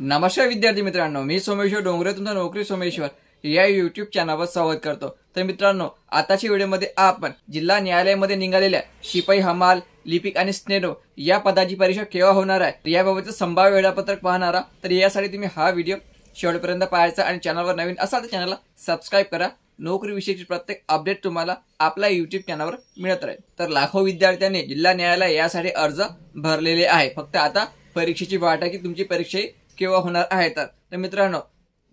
नमस्कार विद्यार्थी मित्रांनो मी सोमेश्वर डोंगरे तुमचा नोकरी सोमेश्वर या युट्यूब चॅनलवर स्वागत करतो तर मित्रांनो आताच्या व्हिडिओमध्ये आपण जिल्हा न्यायालयामध्ये निघालेल्या शिपाई हमाल लिपिक आणि स्नेनो या पदाची परीक्षा केव्हा होणार आहे याबाबतचं संभाव्य वेळापत्रक पाहणारा तर यासाठी तुम्ही हा व्हिडिओ शेवटपर्यंत पाहायचा आणि चॅनलवर नवीन असाल तर चॅनलला सबस्क्राईब करा नोकरीविषयीची प्रत्येक अपडेट तुम्हाला आपल्या युट्यूब चॅनलवर मिळत राहील तर लाखो विद्यार्थ्यांनी जिल्हा न्यायालय यासाठी अर्ज भरलेले आहे फक्त आता परीक्षेची वाट आहे की तुमची परीक्षा केव्हा होणार आहेत तर मित्रांनो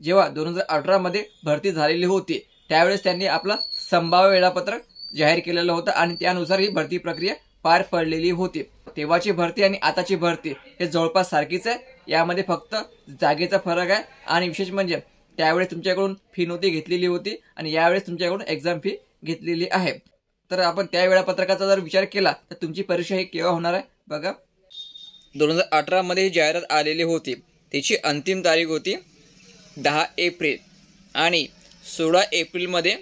जेव्हा दोन हजार अठरामध्ये भरती झालेली होती त्यावेळेस त्यांनी आपलं संभाव्य वेळापत्रक जाहीर केलेलं होतं आणि त्यानुसार ही भरती प्रक्रिया पार पडलेली होती तेव्हाची भरती आणि आताची भरती हे जवळपास सारखीच आहे यामध्ये फक्त जागेचा फरक आहे आणि विशेष म्हणजे त्यावेळेस तुमच्याकडून फी नव्हती घेतलेली होती आणि यावेळेस तुमच्याकडून एक्झाम फी घेतलेली आहे तर आपण त्या वेळापत्रकाचा जर विचार केला तर तुमची परीक्षा ही केव्हा होणार आहे बघा दोन हजार अठरामध्ये ही जाहिरात आलेली होती तिची अंतिम तारीख होती दहा एप्रिल आणि सोळा एप्रिलमध्ये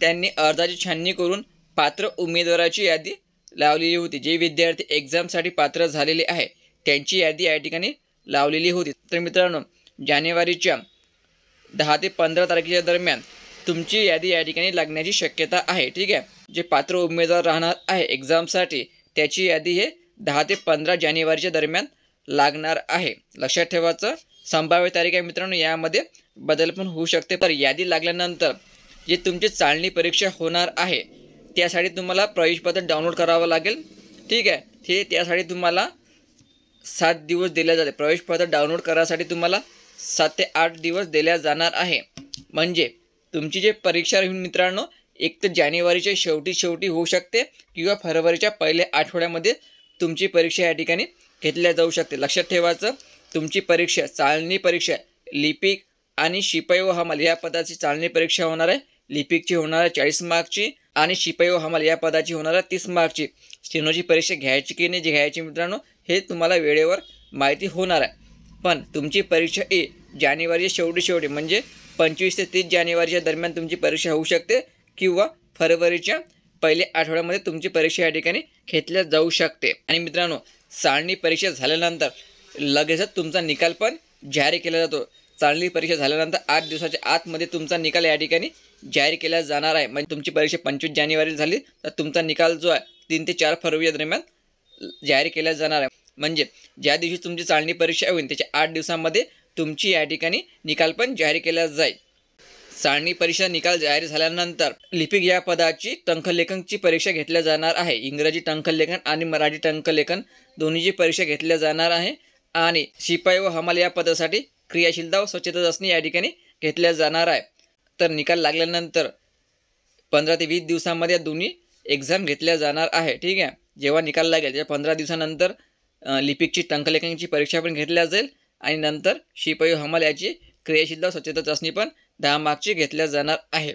त्यांनी अर्जाची छाननी करून पात्र उमेदवाराची यादी लावलेली होती जे विद्यार्थी एक्झामसाठी पात्र झालेले आहे त्यांची यादी या ठिकाणी लावलेली होती तर मित्रांनो जानेवारीच्या दहा ते पंधरा तारखेच्या दरम्यान तुमची यादी या ठिकाणी लागण्याची शक्यता आहे ठीक आहे जे पात्र उमेदवार राहणार आहे एक्झामसाठी त्याची यादी हे दहा ते पंधरा जानेवारीच्या दरम्यान लागणार आहे लक्षात ठेवायचं संभाव्य तारीख आहे मित्रांनो यामध्ये बदल पण होऊ शकते तर यादी लागल्यानंतर जी तुमची चालणी परीक्षा होणार आहे त्यासाठी तुम्हाला प्रवेशपत्र डाउनलोड करावं लागेल ठीक आहे ते त्यासाठी तुम्हाला सात दिवस दिले जाते प्रवेशपत्र डाउनलोड करायसाठी तुम्हाला सात ते आठ दिवस दिल्या जाणार आहे म्हणजे तुमची जे परीक्षा राहील मित्रांनो एक तर जानेवारीच्या शेवटी शेवटी होऊ शकते किंवा फरवरीच्या पहिल्या आठवड्यामध्ये तुमची परीक्षा या ठिकाणी घेतल्या जाऊ शकते लक्षात ठेवायचं तुमची परीक्षा चालणी परीक्षा लिपिक आणि शिपाई हमाल या पदाची चालणी परीक्षा होणार आहे लिपिकची होणार आहे चाळीस मार्कची आणि शिपाई हमाल या पदाची होणार आहे तीस मार्कची स्टेनोची परीक्षा घ्यायची की नाही घ्यायची मित्रांनो हे तुम्हाला वेळेवर माहिती होणार आहे पण तुमची परीक्षा ए जानेवारी शेवटी शेवटी म्हणजे पंचवीस ते तीस जानेवारीच्या दरम्यान तुमची परीक्षा होऊ शकते किंवा फरवरीच्या पहिल्या आठवड्यामध्ये तुमची परीक्षा या ठिकाणी घेतल्या जाऊ शकते आणि मित्रांनो चाळणी परीक्षा झाल्यानंतर लगेचच तुमचा निकाल पण जाहीर केला जातो चाळणी परीक्षा झाल्यानंतर आठ दिवसाच्या आतमध्ये तुमचा निकाल या ठिकाणी जाहीर केला जाणार आहे म्हणजे तुमची परीक्षा पंचवीस जानेवारी झाली तर तुमचा निकाल जो आहे तीन ते चार फरवरी दरम्यान जाहीर केला जाणार आहे म्हणजे ज्या दिवशी तुमची चाळणी परीक्षा होईल त्याच्या आठ दिवसामध्ये तुमची या ठिकाणी निकाल पण जाहीर केला जाईल चाळणी परीक्षा निकाल जाहीर झाल्यानंतर लिपिक या पदाची टंखलेखनची परीक्षा घेतल्या जाणार आहे इंग्रजी टंखलेखन आणि मराठी टंकलेखन दोन्हीची परीक्षा घेतल्या जाणार आहे आणि शिपाई व हमाल या पदासाठी क्रियाशीलता व स्वच्छता असणे या ठिकाणी घेतल्या जाणार आहे तर निकाल लागल्यानंतर पंधरा ते वीस दिवसांमध्ये या दोन्ही एक्झाम घेतल्या जाणार आहे ठीक आहे जेव्हा निकाल लागेल त्या पंधरा दिवसानंतर लिपिकची टंकलेखनची परीक्षा पण घेतल्या जाईल आणि नंतर शिपाई हमाल याची क्रियाशीलता स्वच्छता चाचणी पण दहा मार्क्सची घेतल्या जाणार आहे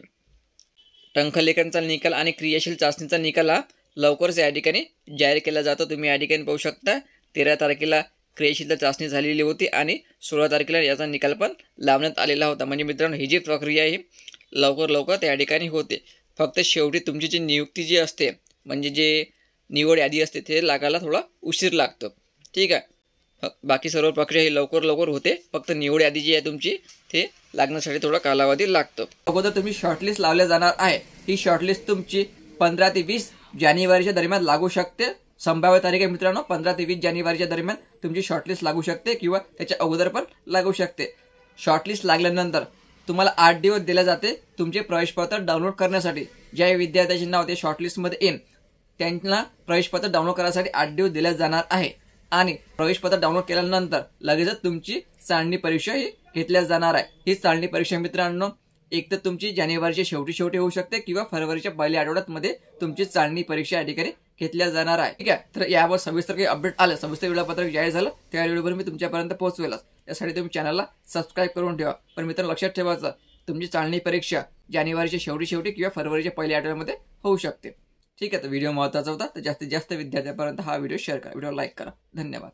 टंखलेखनचा निकाल आणि क्रियाशील चाचणीचा निकाल हा लवकरच या ठिकाणी जाहीर केला जातो तुम्ही या ठिकाणी पाहू शकता तेरा तारखेला क्रियाशीलता चाचणी झालेली होती आणि सोळा तारखेला याचा निकाल पण लावण्यात आलेला होता म्हणजे मित्रांनो ही जी प्रक्रिया आहे लवकर लवकर त्या ठिकाणी होते फक्त शेवटी तुमची जी नियुक्ती जी असते म्हणजे जे निवड यादी असते ते लागायला थोडा उशीर लागतो ठीक आहे बाकी सर्व प्रक्रिया ही लवकर लवकर होते फक्त निवड यादी जी आहे तुमची ते लागण्यासाठी थोडा कालावधी लागतो अगोदर तुम्ही शॉर्टलिस्ट लावल्या जाणार आहे ही शॉर्टलिस्ट तुमची पंधरा ते वीस जानेवारीच्या दरम्यान लागू शकते संभाव्य तारीख आहे मित्रांनो पंधरा ते वीस जानेवारीच्या दरम्यान तुमची शॉर्टलिस्ट लागू शकते किंवा त्याच्या अगोदर पण लागू शकते शॉर्टलिस्ट लागल्यानंतर तुम्हाला आठ दिवस दिले जाते तुमचे प्रवेशपत्र डाउनलोड करण्यासाठी ज्या विद्यार्थ्याचे नाव ते शॉर्टलिस्टमध्ये येईल त्यांना प्रवेशपत्र डाउनलोड करण्यासाठी आठ दिवस दिल्या जाणार आहे आणि प्रवेशपत्र डाउनलोड केल्यानंतर लगेचच तुमची चांडणी परीक्षा ही घेतल्या जाणार आहे ही चालणी परीक्षा मित्रांनो एक तर तुमची जानेवारीच्या शेवटी शेवटी होऊ शकते किंवा फरवरीच्या पहिल्या आठवड्यात मध्ये तुमची चालणी परीक्षा या ठिकाणी घेतल्या जाणार आहे ठीक आहे तर यावर सविस्तर काही अपडेट आलं सविस्तर वेळापत्रक जाहीर झालं त्या वेळेवर मी तुमच्यापर्यंत पोहोचवेलच त्यासाठी तुम्ही चॅनलला सबस्क्राईब करून ठेवा पण मित्र लक्षात ठेवायचं तुमची चालणी परीक्षा जानेवारीच्या शेवटी शेवटी किंवा फरवरीच्या पहिल्या आठवड्यामध्ये होऊ शकते ठीक आहे तर व्हिडिओ महत्त्वाचा होता तर जास्तीत जास्त विद्यार्थ्यांपर्यंत हा व्हिडिओ शेअर करा व्हिडिओ लाईक करा धन्यवाद